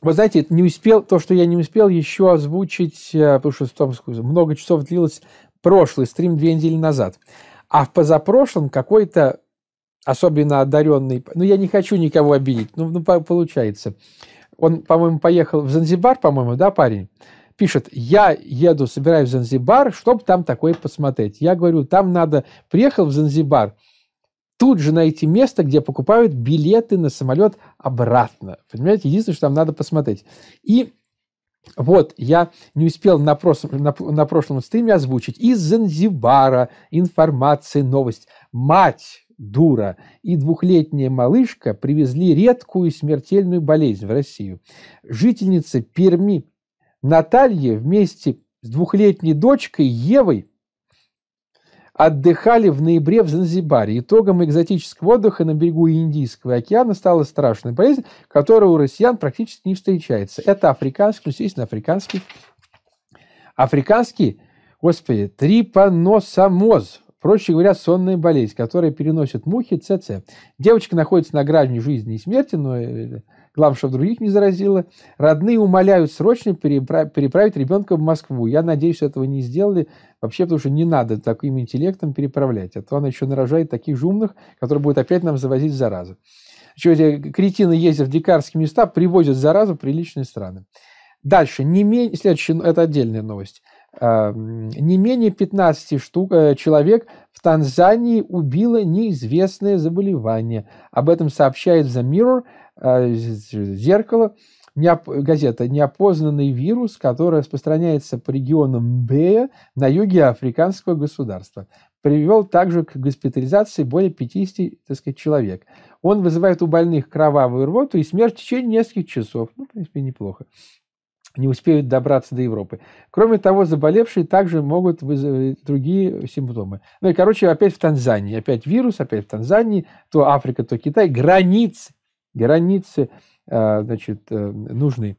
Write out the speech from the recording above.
Вы знаете, не успел, то, что я не успел еще озвучить, э, потому что там много часов длилось прошлый стрим две недели назад. А в позапрошлом какой-то особенно одаренный, ну я не хочу никого обидеть, ну, ну получается. Он, по-моему, поехал в Занзибар, по-моему, да, парень? Пишет, я еду, собираюсь в Занзибар, чтобы там такое посмотреть. Я говорю, там надо, приехал в Занзибар – тут же найти место, где покупают билеты на самолет обратно. Понимаете, единственное, что там надо посмотреть. И вот, я не успел на, прос... на... на прошлом стриме озвучить. Из Занзибара информация, новость. Мать дура и двухлетняя малышка привезли редкую и смертельную болезнь в Россию. Жительница Перми Наталья вместе с двухлетней дочкой Евой отдыхали в ноябре в Занзибаре. Итогом экзотического отдыха на берегу Индийского океана стала страшная болезнь, которая у россиян практически не встречается. Это африканский, ну, естественно, африканский, африканский, господи, трипаносомоз. Проще говоря, сонная болезнь, которая переносит мухи ЦЦ. Девочка находится на грани жизни и смерти, но э, главное, чтобы других не заразила. Родные умоляют срочно переправ... переправить ребенка в Москву. Я надеюсь, что этого не сделали вообще, потому что не надо таким интеллектом переправлять, а то она еще нарожает таких же умных, которые будут опять нам завозить заразу. Еще эти кретины ездят в дикарские места, привозят заразу в приличные страны. Дальше, не менее, следующая, это отдельная новость. Эм, не менее 15 штук, э, человек в Танзании убило неизвестное заболевание. Об этом сообщает The Mirror, э, зеркало, газета «Неопознанный вирус», который распространяется по регионам Бея на юге африканского государства. Привел также к госпитализации более 50 так сказать, человек. Он вызывает у больных кровавую рвоту и смерть в течение нескольких часов. Ну, в принципе, неплохо не успеют добраться до Европы. Кроме того, заболевшие также могут вызвать другие симптомы. Ну и, короче, опять в Танзании. Опять вирус, опять в Танзании. То Африка, то Китай. Границы, границы а, значит, э, нужны.